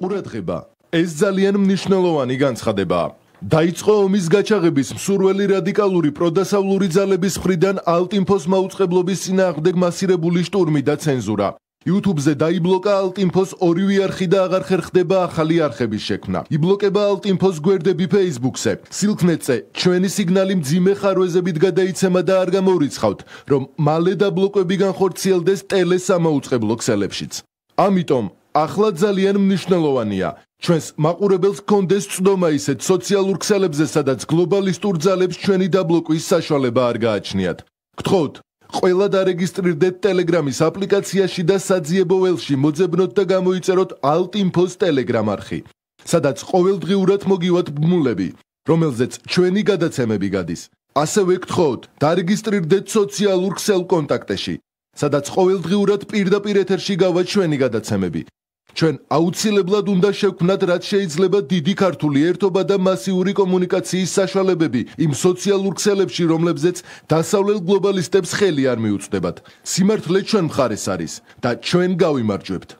ყურადღება ეს ძალიან მნიშვნელოვანი განცხადება დაიწყო ომის გაჩაღების მსურველი რადიკალური პროდასავლური ძალების მხრიდან ალტინფოს მაუწყებლობის წინააღმდეგ მასირებული შტურმი და ცენზურა YouTube-ზე დაიბლოკა ალტინფოს ორივე არხი და აღარ ხერხდება ახალი არხების შექმნა. იბლოკება ალტინფოს გვერდები Facebook-ზე. სილქნეთზე ჩვენი სიგნალი მძიმე ხარვეზებით გადაიცემა და არ გამორიცხავთ, რომ მალე დაბლოკები განხორციელდეს Tele-სამაუწყებლო ქსელებშიც. ამიტომ ახლა ძალიან მნიშვნელოვანია ჩვენს მაყურებელს კონდეს წდომა ისეთ სოციალურ ქსელებზე სადაც გლობალისტურ ძალებს ჩვენი დაბლოკვის საშუალება არ გააჩნიათ გთხოვთ ყველა დარეგისტრირდეთ ტელეგრამის აპლიკაციაში და საძიებო ველში მოძებნოთ და გამოიწეროთ ალტინფოს ტელეგრამ არხი სადაც ყოველდღიურად მოგივათ ბმულები რომელზეც ჩვენი გადაცემები გადის ასევე გთხოვთ დარეგისტრირდეთ სოციალურ ქსელ კონტაქტეში სადაც ყოველდღიურად პირდაპირ ეთერში გავა ჩვენი გადაცემები ჩვენ აუცილებლად უნდა შევქმნათ რაც შეიძლება დიდი ქართული ერთობა და მასიური კომუნიკაციის საშუალებები იმ სოციალურ ქსელებში, რომლებზეც დასავლელ გლობალისტებს ხელი არ მიუწვდებათ. სიმართლე ჩვენ მხარეს არის და ჩვენ გავიმარჯვებთ.